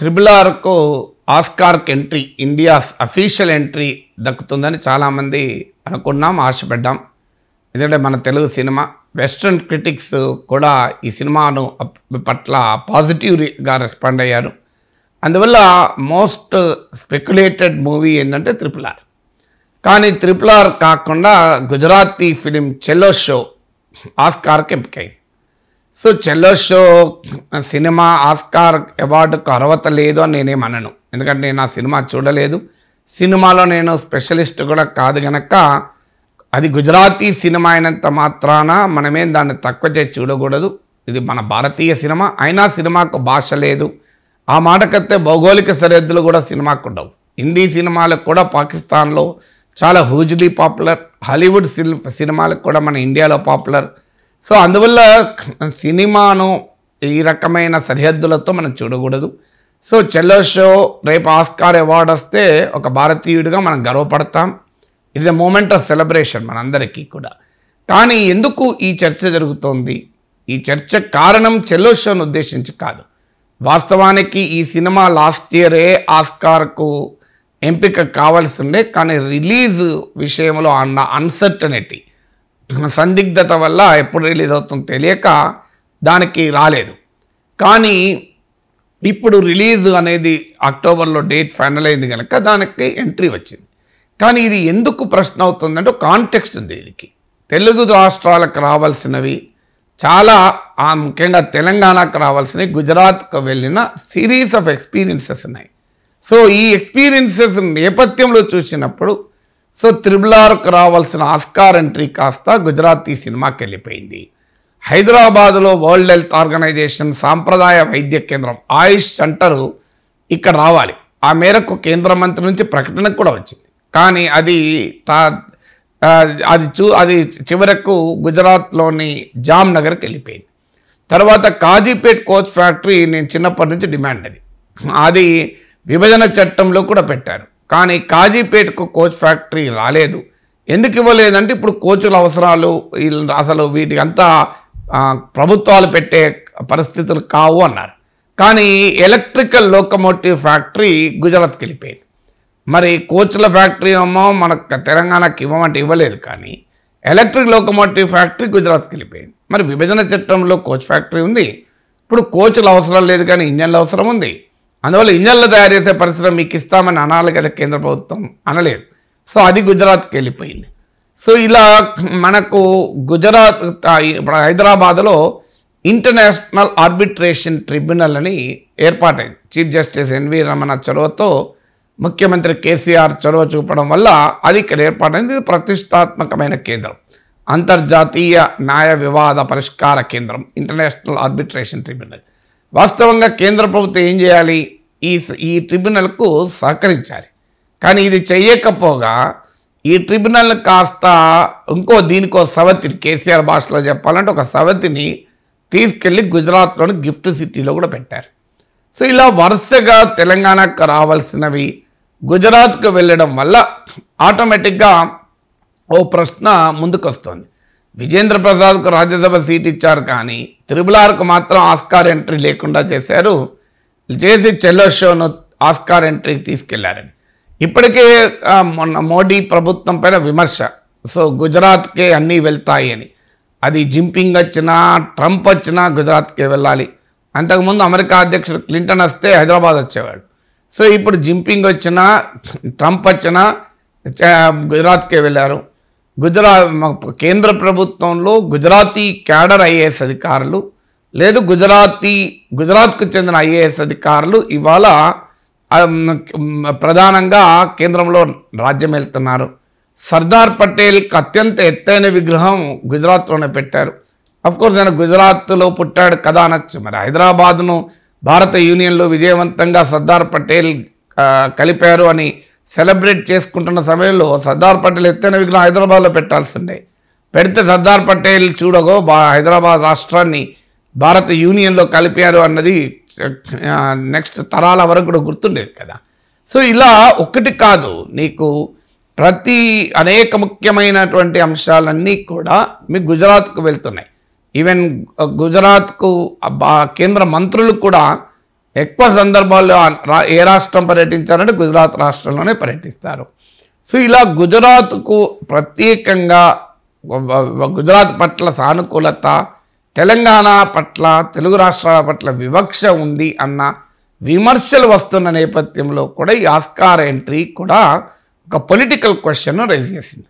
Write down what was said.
triple ఆర్కు ఆస్కార్కి entry India's official entry దక్కుతుందని చాలామంది అనుకున్నాం ఆశపడ్డాం ఎందుకంటే మన తెలుగు సినిమా వెస్ట్రన్ క్రిటిక్స్ కూడా ఈ సినిమాను పట్ల పాజిటివ్గా రెస్పాండ్ అయ్యారు అందువల్ల మోస్ట్ స్పెక్యులేటెడ్ మూవీ ఏంటంటే త్రిపుల్ ఆర్ కానీ త్రిపుల్ ఆర్ కాకుండా గుజరాతీ ఫిలిం చెల్లో షో ఆస్కార్కి ఎంపికైంది సో చెల్లో షో సినిమా ఆస్కార్ అవార్డుకు అర్హత లేదు అని నేనేమనను ఎందుకంటే నేను ఆ సినిమా చూడలేదు సినిమాలో నేను స్పెషలిస్ట్ కూడా కాదు గనక అది గుజరాతీ సినిమా అయినంత మాత్రాన మనమేం దాన్ని తక్కువ చేసి చూడకూడదు ఇది మన భారతీయ సినిమా అయినా సినిమాకు భాష లేదు ఆ మాటకత్తే భౌగోళిక సరిహద్దులు కూడా సినిమాకు ఉండవు హిందీ సినిమాలకు కూడా పాకిస్తాన్లో చాలా హూజ్లీ పాపులర్ హాలీవుడ్ సినిమాలకు కూడా మన ఇండియాలో పాపులర్ సో అందువల్ల సినిమాను ఈ రకమైన సరిహద్దులతో మనం చూడకూడదు సో చెల్లో షో రేపు ఆస్కార్ అవార్డు వస్తే ఒక భారతీయుడిగా మనం గర్వపడతాం అ మూమెంట్ ఆఫ్ సెలబ్రేషన్ మనందరికీ కూడా కానీ ఎందుకు ఈ చర్చ జరుగుతోంది ఈ చర్చ కారణం చెల్లో షోను ఉద్దేశించి కాదు వాస్తవానికి ఈ సినిమా లాస్ట్ ఇయరే ఆస్కార్కు ఎంపిక కావాల్సి ఉండే కానీ రిలీజ్ విషయంలో అన్న అన్సర్టనిటీ సందిగ్ధత వల్ల ఎప్పుడు రిలీజ్ అవుతుందో తెలియక దానికి రాలేదు కానీ ఇప్పుడు రిలీజ్ అనేది అక్టోబర్లో డేట్ ఫైనల్ అయింది కనుక దానికి ఎంట్రీ వచ్చింది కానీ ఇది ఎందుకు ప్రశ్న అవుతుందంటే కాంటెక్స్ట్ ఉంది దీనికి తెలుగు రాష్ట్రాలకు రావాల్సినవి చాలా ముఖ్యంగా తెలంగాణకు రావాల్సినవి గుజరాత్కు వెళ్ళిన సిరీస్ ఆఫ్ ఎక్స్పీరియన్సెస్ ఉన్నాయి సో ఈ ఎక్స్పీరియన్సెస్ నేపథ్యంలో చూసినప్పుడు సో త్రిబుల్ ఆర్కు రావాల్సిన ఆస్కార్ ఎంట్రీ కాస్త గుజరాతీ సినిమాకి వెళ్ళిపోయింది హైదరాబాదులో వరల్డ్ హెల్త్ ఆర్గనైజేషన్ సాంప్రదాయ వైద్య కేంద్రం ఆయుష్ సెంటరు ఇక్కడ రావాలి ఆ మేరకు కేంద్ర మంత్రి నుంచి ప్రకటన కూడా వచ్చింది కానీ అది తా అది చూ అది చివరకు గుజరాత్లోని జామ్నగర్కి వెళ్ళిపోయింది తర్వాత కాజీపేట్ కోచ్ ఫ్యాక్టరీ నేను చిన్నప్పటి నుంచి డిమాండ్ అది అది విభజన చట్టంలో కూడా పెట్టారు కానీ కాజీపేటకు కోచ్ ఫ్యాక్టరీ రాలేదు ఎందుకు ఇవ్వలేదంటే ఇప్పుడు కోచుల అవసరాలు అసలు వీటికి అంతా ప్రభుత్వాలు పెట్టే పరిస్థితులు కావు అన్నారు కానీ ఎలక్ట్రికల్ లోకమోటివ్ ఫ్యాక్టరీ గుజరాత్కి వెళ్ళిపోయింది మరి కోచ్ల ఫ్యాక్టరీ ఏమో మనకు తెలంగాణకి ఇవ్వమంటే ఇవ్వలేదు కానీ ఎలక్ట్రిక్ లోకమోటివ్ ఫ్యాక్టరీ గుజరాత్కి వెళ్ళిపోయింది మరి విభజన చట్టంలో కోచ్ ఫ్యాక్టరీ ఉంది ఇప్పుడు కోచ్ల అవసరం లేదు కానీ ఇంజన్ల అవసరం ఉంది అందువల్ల ఇంజన్లు తయారు చేసే పరిశ్రమ మీకు ఇస్తామని అనాలి కదా కేంద్ర ప్రభుత్వం అనలేదు సో అది గుజరాత్కి వెళ్ళిపోయింది సో ఇలా మనకు గుజరాత్ ఇప్పుడు హైదరాబాద్లో ఇంటర్నేషనల్ ఆర్బిట్రేషన్ ట్రిబ్యునల్ అని ఏర్పాటైంది చీఫ్ జస్టిస్ ఎన్వి రమణ చొరవతో ముఖ్యమంత్రి కేసీఆర్ చొరవ చూపడం వల్ల అది ఇక్కడ ఏర్పాటైంది ప్రతిష్టాత్మకమైన కేంద్రం అంతర్జాతీయ న్యాయ వివాద పరిష్కార కేంద్రం ఇంటర్నేషనల్ ఆర్బిట్రేషన్ ట్రిబ్యునల్ వాస్తవంగా కేంద్ర ప్రభుత్వం ఏం చేయాలి ఈ ఈ ట్రిబ్యునల్కు సహకరించాలి కానీ ఇది చెయ్యకపోగా ఈ ట్రిబ్యునల్ కాస్త ఇంకో దీనికో సవతిని కేసీఆర్ భాషలో చెప్పాలంటే ఒక సవతిని తీసుకెళ్ళి గుజరాత్లోని గిఫ్ట్ సిటీలో కూడా పెట్టారు సో ఇలా వరుసగా తెలంగాణకు రావాల్సినవి గుజరాత్కు వెళ్ళడం వల్ల ఆటోమేటిక్గా ఓ ప్రశ్న ముందుకొస్తుంది విజేంద్ర ప్రసాద్కు రాజ్యసభ సీట్ ఇచ్చారు కానీ త్రిబులార్కు మాత్రం ఆస్కార్ ఎంట్రీ లేకుండా చేశారు చేసి చెల్లో షోను ఆస్కార్ ఎంట్రీకి తీసుకెళ్లారని ఇప్పటికే మొన్న మోడీ ప్రభుత్వం పైన విమర్శ సో గుజరాత్కే అన్నీ వెళ్తాయి అని అది జింపింగ్ వచ్చినా ట్రంప్ వచ్చినా గుజరాత్కే వెళ్ళాలి అంతకుముందు అమెరికా అధ్యక్షుడు క్లింటన్ వస్తే హైదరాబాద్ వచ్చేవాడు సో ఇప్పుడు జింపింగ్ వచ్చినా ట్రంప్ వచ్చినా గుజరాత్కే వెళ్ళారు గుజరా కేంద్ర ప్రభుత్వంలో గుజరాతీ క్యాడర్ ఐఏఎస్ అధికారులు లేదు గుజరాతీ గుజరాత్కు చెందిన ఐఏఎస్ అధికారులు ఇవాళ ప్రధానంగా కేంద్రంలో రాజ్యం వెళ్తున్నారు సర్దార్ పటేల్కి అత్యంత ఎత్తైన విగ్రహం గుజరాత్లోనే పెట్టారు కోర్స్ ఆయన గుజరాత్లో పుట్టాడు కదా అనొచ్చు మరి హైదరాబాద్ను భారత యూనియన్లో విజయవంతంగా సర్దార్ పటేల్ కలిపారు అని సెలబ్రేట్ చేసుకుంటున్న సమయంలో సర్దార్ పటేల్ ఎత్తైన విగ్రహం హైదరాబాద్లో పెట్టాల్సిందే పెడితే సర్దార్ పటేల్ చూడగో హైదరాబాద్ రాష్ట్రాన్ని భారత యూనియన్లో కలిపారు అన్నది నెక్స్ట్ తరాల వరకు కూడా గుర్తుండేది కదా సో ఇలా ఒక్కటి కాదు నీకు ప్రతి అనేక ముఖ్యమైనటువంటి అంశాలన్నీ కూడా మీ గుజరాత్కు వెళ్తున్నాయి ఈవెన్ గుజరాత్కు కేంద్ర మంత్రులు కూడా ఎక్కువ సందర్భాల్లో ఏ రాష్ట్రం పర్యటించారంటే గుజరాత్ రాష్ట్రంలోనే పర్యటిస్తారు సో ఇలా గుజరాత్కు ప్రత్యేకంగా గుజరాత్ పట్ల సానుకూలత తెలంగాణ పట్ల తెలుగు రాష్ట్రాల పట్ల వివక్ష ఉంది అన్న విమర్శలు వస్తున్న నేపథ్యంలో కూడా ఈ ఆస్కార్ ఎంట్రీ కూడా ఒక పొలిటికల్ క్వశ్చన్ను రైజ్ చేసింది